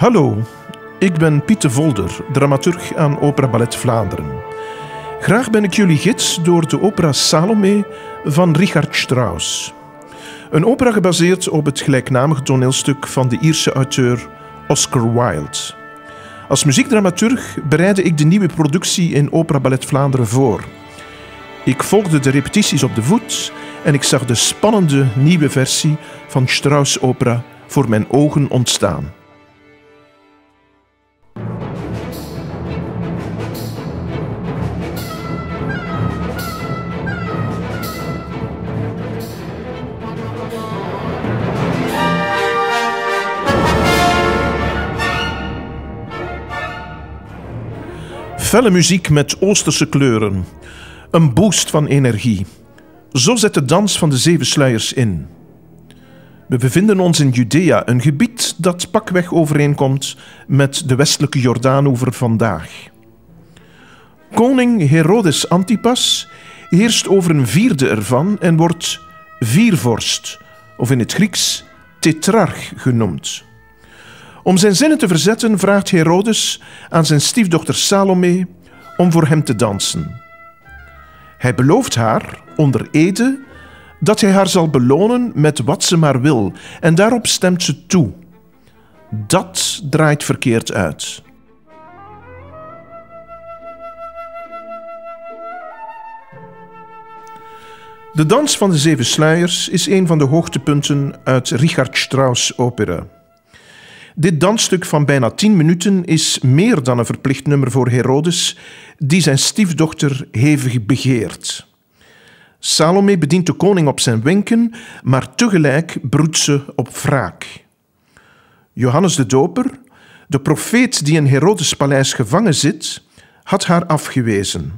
Hallo, ik ben Pieter Volder, dramaturg aan Opera Ballet Vlaanderen. Graag ben ik jullie gids door de opera Salome van Richard Strauss. Een opera gebaseerd op het gelijknamige toneelstuk van de Ierse auteur Oscar Wilde. Als muziekdramaturg bereidde ik de nieuwe productie in Opera Ballet Vlaanderen voor. Ik volgde de repetities op de voet en ik zag de spannende nieuwe versie van Strauss' opera voor mijn ogen ontstaan. Felle muziek met Oosterse kleuren. Een boost van energie. Zo zet de dans van de zeven sluiers in. We bevinden ons in Judea, een gebied dat pakweg overeenkomt met de westelijke Jordaanoever vandaag. Koning Herodes Antipas heerst over een vierde ervan en wordt viervorst, of in het Grieks tetrarch genoemd. Om zijn zinnen te verzetten vraagt Herodes aan zijn stiefdochter Salome om voor hem te dansen. Hij belooft haar, onder ede, dat hij haar zal belonen met wat ze maar wil en daarop stemt ze toe. Dat draait verkeerd uit. De dans van de zeven sluiers is een van de hoogtepunten uit Richard Strauss' opera. Dit dansstuk van bijna tien minuten is meer dan een verplicht nummer voor Herodes, die zijn stiefdochter hevig begeert. Salome bedient de koning op zijn wenken, maar tegelijk broedt ze op wraak. Johannes de Doper, de profeet die in Herodes' paleis gevangen zit, had haar afgewezen.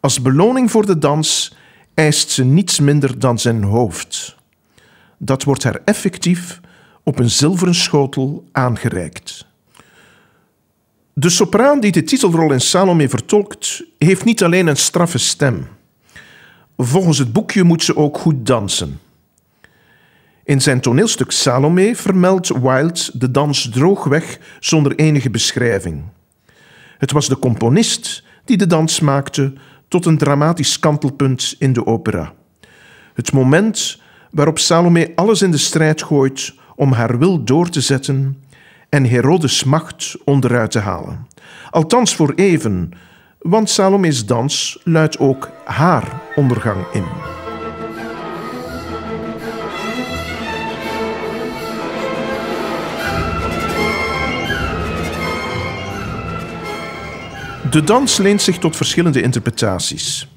Als beloning voor de dans eist ze niets minder dan zijn hoofd. Dat wordt haar effectief op een zilveren schotel aangereikt. De sopraan die de titelrol in Salome vertolkt, heeft niet alleen een straffe stem. Volgens het boekje moet ze ook goed dansen. In zijn toneelstuk Salome vermeldt Wilde de dans droogweg zonder enige beschrijving. Het was de componist die de dans maakte tot een dramatisch kantelpunt in de opera. Het moment waarop Salome alles in de strijd gooit om haar wil door te zetten en Herodes' macht onderuit te halen. Althans voor even, want Salome's dans luidt ook haar ondergang in. De dans leent zich tot verschillende interpretaties.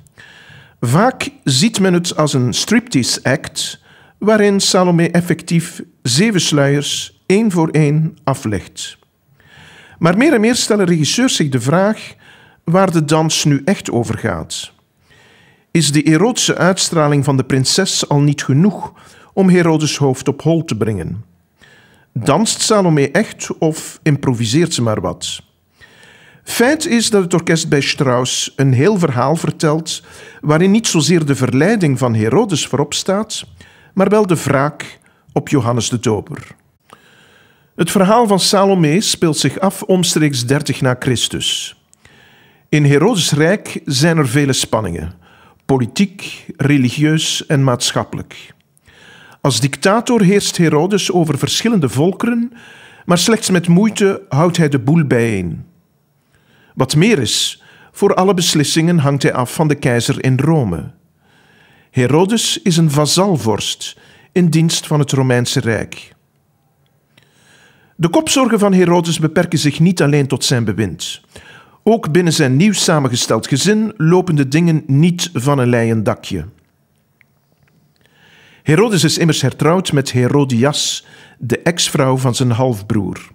Vaak ziet men het als een striptease act waarin Salome effectief zeven sluiers één voor één aflegt. Maar meer en meer stellen regisseurs zich de vraag waar de dans nu echt over gaat. Is de erotische uitstraling van de prinses al niet genoeg om Herodes hoofd op hol te brengen? Danst Salome echt of improviseert ze maar wat? Feit is dat het orkest bij Strauss een heel verhaal vertelt waarin niet zozeer de verleiding van Herodes voorop staat, maar wel de wraak op Johannes de Doper. Het verhaal van Salome speelt zich af omstreeks 30 na Christus. In Herodes' Rijk zijn er vele spanningen, politiek, religieus en maatschappelijk. Als dictator heerst Herodes over verschillende volkeren, maar slechts met moeite houdt hij de boel bijeen. Wat meer is, voor alle beslissingen hangt hij af van de keizer in Rome. Herodes is een vazalvorst in dienst van het Romeinse Rijk. De kopzorgen van Herodes beperken zich niet alleen tot zijn bewind. Ook binnen zijn nieuw samengesteld gezin lopen de dingen niet van een leien dakje. Herodes is immers hertrouwd met Herodias, de ex-vrouw van zijn halfbroer.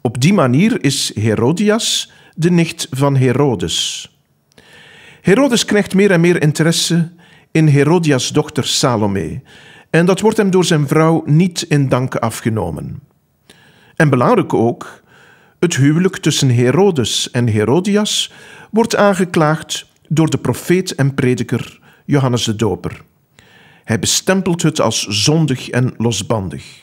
Op die manier is Herodias de nicht van Herodes. Herodes krijgt meer en meer interesse in Herodias dochter Salome. En dat wordt hem door zijn vrouw niet in dank afgenomen. En belangrijk ook, het huwelijk tussen Herodes en Herodias wordt aangeklaagd door de profeet en prediker Johannes de Doper. Hij bestempelt het als zondig en losbandig.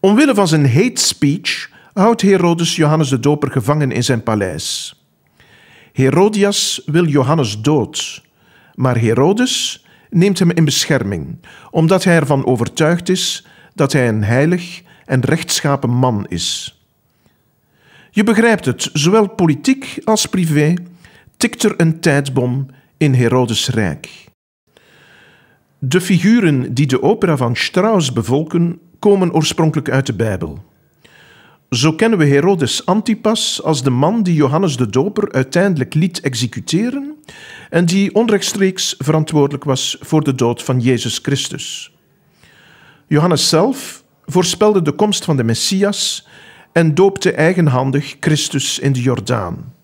Omwille van zijn hate speech houdt Herodes Johannes de Doper gevangen in zijn paleis. Herodias wil Johannes dood. Maar Herodes neemt hem in bescherming, omdat hij ervan overtuigd is dat hij een heilig en rechtschapen man is. Je begrijpt het, zowel politiek als privé tikt er een tijdbom in Herodes Rijk. De figuren die de opera van Strauss bevolken, komen oorspronkelijk uit de Bijbel. Zo kennen we Herodes Antipas als de man die Johannes de Doper uiteindelijk liet executeren en die onrechtstreeks verantwoordelijk was voor de dood van Jezus Christus. Johannes zelf voorspelde de komst van de Messias en doopte eigenhandig Christus in de Jordaan.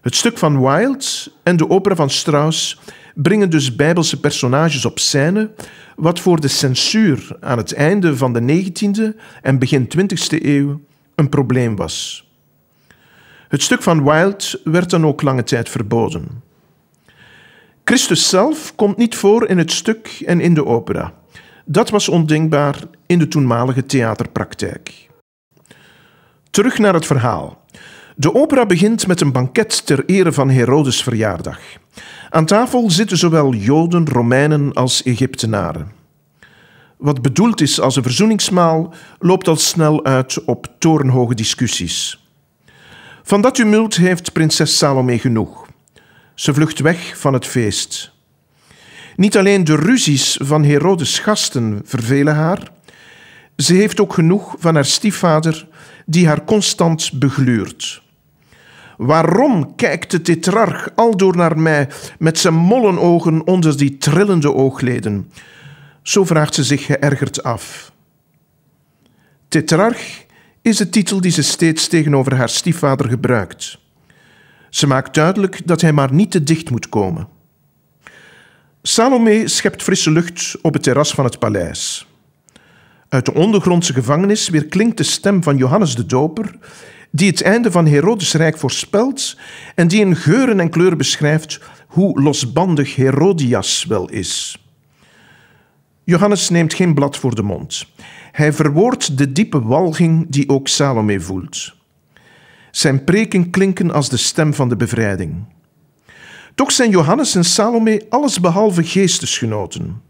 Het stuk van Wilde en de opera van Strauss brengen dus bijbelse personages op scène, wat voor de censuur aan het einde van de 19e en begin 20e eeuw een probleem was. Het stuk van Wilde werd dan ook lange tijd verboden. Christus zelf komt niet voor in het stuk en in de opera. Dat was ondenkbaar in de toenmalige theaterpraktijk. Terug naar het verhaal. De opera begint met een banket ter ere van Herodes' verjaardag. Aan tafel zitten zowel Joden, Romeinen als Egyptenaren. Wat bedoeld is als een verzoeningsmaal, loopt al snel uit op torenhoge discussies. Van dat tumult heeft prinses Salome genoeg. Ze vlucht weg van het feest. Niet alleen de ruzies van Herodes' gasten vervelen haar, ze heeft ook genoeg van haar stiefvader, die haar constant begluurt. Waarom kijkt de tetrarch aldoor naar mij met zijn mollenogen onder die trillende oogleden? Zo vraagt ze zich geërgerd af. Tetrarch is de titel die ze steeds tegenover haar stiefvader gebruikt. Ze maakt duidelijk dat hij maar niet te dicht moet komen. Salome schept frisse lucht op het terras van het paleis. Uit de ondergrondse gevangenis weer klinkt de stem van Johannes de Doper, die het einde van Herodes Rijk voorspelt en die in geuren en kleuren beschrijft hoe losbandig Herodias wel is. Johannes neemt geen blad voor de mond. Hij verwoordt de diepe walging die ook Salome voelt. Zijn preken klinken als de stem van de bevrijding. Toch zijn Johannes en Salome allesbehalve geestesgenoten.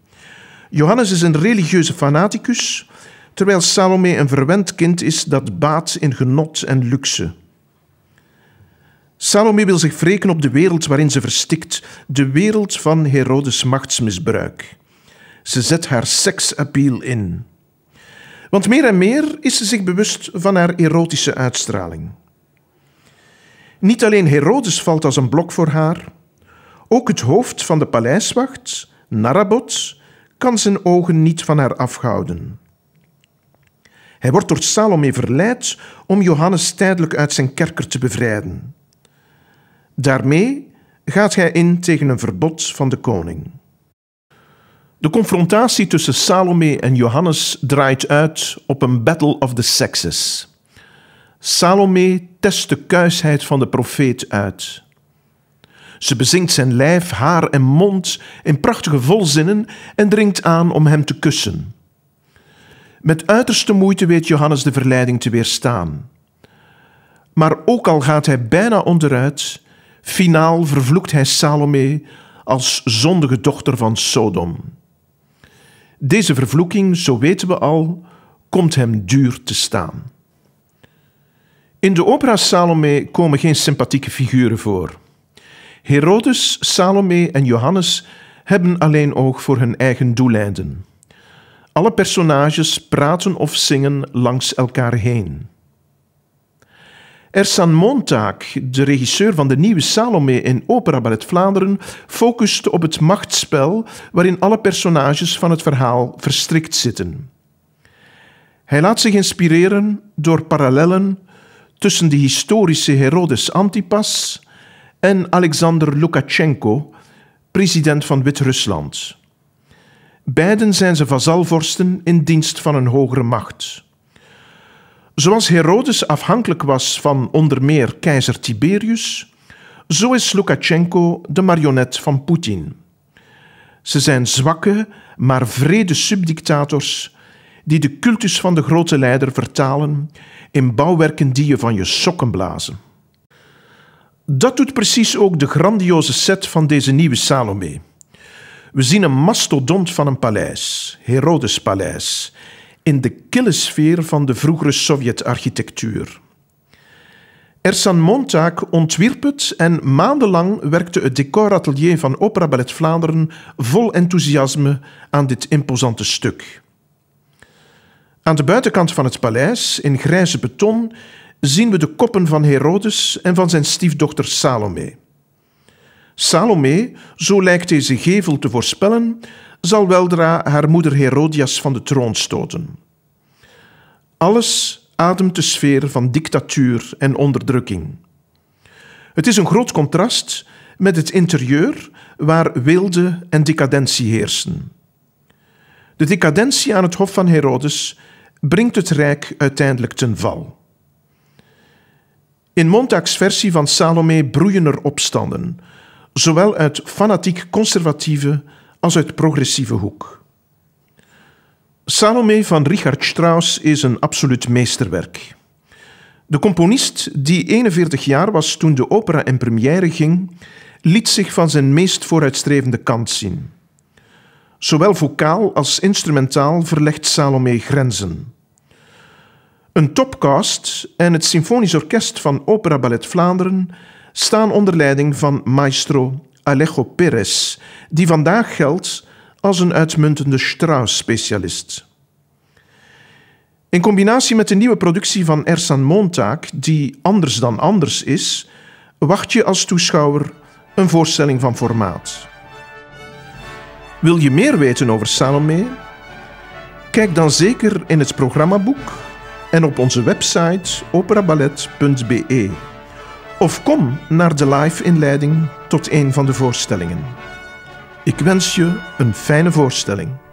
Johannes is een religieuze fanaticus, terwijl Salome een verwend kind is dat baat in genot en luxe. Salome wil zich wreken op de wereld waarin ze verstikt, de wereld van Herodes' machtsmisbruik. Ze zet haar seksappeal in. Want meer en meer is ze zich bewust van haar erotische uitstraling. Niet alleen Herodes valt als een blok voor haar, ook het hoofd van de paleiswacht, Narabot, kan zijn ogen niet van haar afhouden. Hij wordt door Salome verleid om Johannes tijdelijk uit zijn kerker te bevrijden. Daarmee gaat hij in tegen een verbod van de koning. De confrontatie tussen Salome en Johannes draait uit op een battle of the sexes. Salome test de kuisheid van de profeet uit. Ze bezingt zijn lijf, haar en mond in prachtige volzinnen en dringt aan om hem te kussen. Met uiterste moeite weet Johannes de verleiding te weerstaan. Maar ook al gaat hij bijna onderuit, finaal vervloekt hij Salome als zondige dochter van Sodom. Deze vervloeking, zo weten we al, komt hem duur te staan. In de opera Salome komen geen sympathieke figuren voor. Herodes, Salome en Johannes hebben alleen oog voor hun eigen doeleinden. Alle personages praten of zingen langs elkaar heen. Ersan Montaak, de regisseur van de nieuwe Salome in Opera Ballet Vlaanderen, focuste op het machtsspel waarin alle personages van het verhaal verstrikt zitten. Hij laat zich inspireren door parallellen tussen de historische Herodes Antipas en Alexander Lukashenko, president van Wit-Rusland. Beiden zijn ze vazalvorsten in dienst van een hogere macht. Zoals Herodes afhankelijk was van onder meer keizer Tiberius, zo is Lukashenko de marionet van Poetin. Ze zijn zwakke, maar vrede subdictators die de cultus van de grote leider vertalen in bouwwerken die je van je sokken blazen. Dat doet precies ook de grandioze set van deze nieuwe Salome. We zien een mastodont van een paleis, Herodes Paleis, in de kille sfeer van de vroegere Sovjet-architectuur. Ersan montaak ontwierp het en maandenlang werkte het decoratelier van Opera Ballet Vlaanderen vol enthousiasme aan dit imposante stuk. Aan de buitenkant van het paleis, in grijze beton, zien we de koppen van Herodes en van zijn stiefdochter Salome. Salome, zo lijkt deze gevel te voorspellen, zal weldra haar moeder Herodias van de troon stoten. Alles ademt de sfeer van dictatuur en onderdrukking. Het is een groot contrast met het interieur waar wilde en decadentie heersen. De decadentie aan het hof van Herodes brengt het rijk uiteindelijk ten val. In Montag's versie van Salome broeien er opstanden, zowel uit fanatiek conservatieve als uit progressieve hoek. Salome van Richard Strauss is een absoluut meesterwerk. De componist, die 41 jaar was toen de opera in première ging, liet zich van zijn meest vooruitstrevende kant zien. Zowel vocaal als instrumentaal verlegt Salome grenzen. Een topcast en het Symfonisch Orkest van Opera Ballet Vlaanderen staan onder leiding van maestro Alejo Perez, die vandaag geldt als een uitmuntende Strauss-specialist. In combinatie met de nieuwe productie van Ersan Montaak, die anders dan anders is, wacht je als toeschouwer een voorstelling van formaat. Wil je meer weten over Salome? Kijk dan zeker in het programmaboek en op onze website operaballet.be. Of kom naar de live-inleiding tot een van de voorstellingen. Ik wens je een fijne voorstelling.